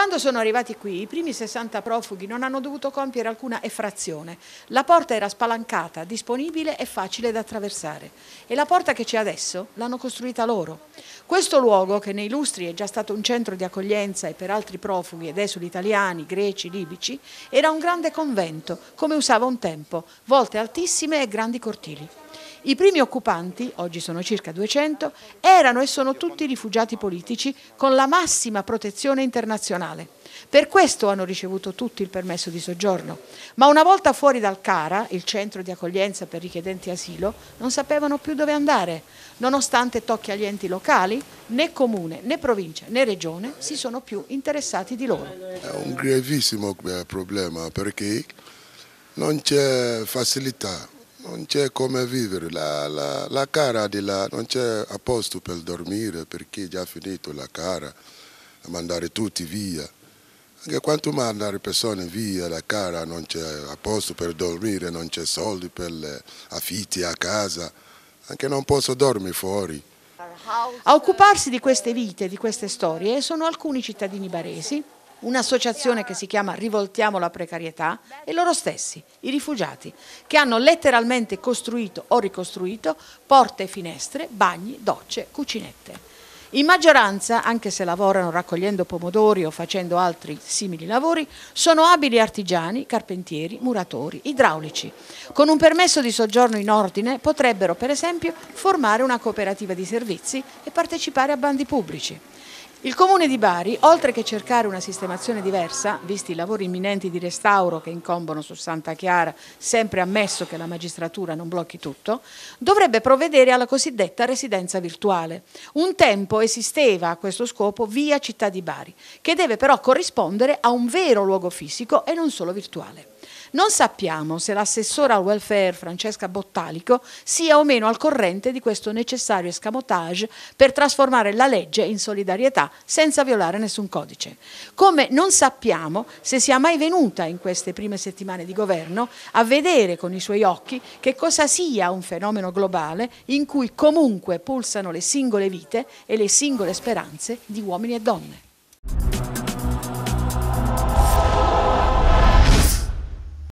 Quando sono arrivati qui, i primi 60 profughi non hanno dovuto compiere alcuna effrazione. La porta era spalancata, disponibile e facile da attraversare. E la porta che c'è adesso l'hanno costruita loro. Questo luogo, che nei lustri è già stato un centro di accoglienza e per altri profughi ed esuli italiani, greci, libici, era un grande convento, come usava un tempo, volte altissime e grandi cortili. I primi occupanti, oggi sono circa 200, erano e sono tutti rifugiati politici con la massima protezione internazionale. Per questo hanno ricevuto tutti il permesso di soggiorno, ma una volta fuori dal CARA, il centro di accoglienza per richiedenti asilo, non sapevano più dove andare, nonostante tocchi agli enti locali, né comune, né provincia, né regione si sono più interessati di loro. È un gravissimo eh, problema perché non c'è facilità, non c'è come vivere, la, la, la cara di là non c'è a posto per dormire perché è già finito la cara, mandare tutti via. Anche quanto mandano le persone via la cara, non c'è a posto per dormire, non c'è soldi per affitti a casa, anche non posso dormire fuori. A occuparsi di queste vite, di queste storie, sono alcuni cittadini baresi, un'associazione che si chiama Rivoltiamo la precarietà e loro stessi, i rifugiati, che hanno letteralmente costruito o ricostruito porte e finestre, bagni, docce, cucinette. In maggioranza, anche se lavorano raccogliendo pomodori o facendo altri simili lavori, sono abili artigiani, carpentieri, muratori, idraulici. Con un permesso di soggiorno in ordine potrebbero, per esempio, formare una cooperativa di servizi e partecipare a bandi pubblici. Il Comune di Bari, oltre che cercare una sistemazione diversa, visti i lavori imminenti di restauro che incombono su Santa Chiara, sempre ammesso che la magistratura non blocchi tutto, dovrebbe provvedere alla cosiddetta residenza virtuale. Un tempo esisteva a questo scopo via Città di Bari, che deve però corrispondere a un vero luogo fisico e non solo virtuale. Non sappiamo se l'assessora al welfare Francesca Bottalico sia o meno al corrente di questo necessario escamotage per trasformare la legge in solidarietà senza violare nessun codice. Come non sappiamo se sia mai venuta in queste prime settimane di governo a vedere con i suoi occhi che cosa sia un fenomeno globale in cui comunque pulsano le singole vite e le singole speranze di uomini e donne.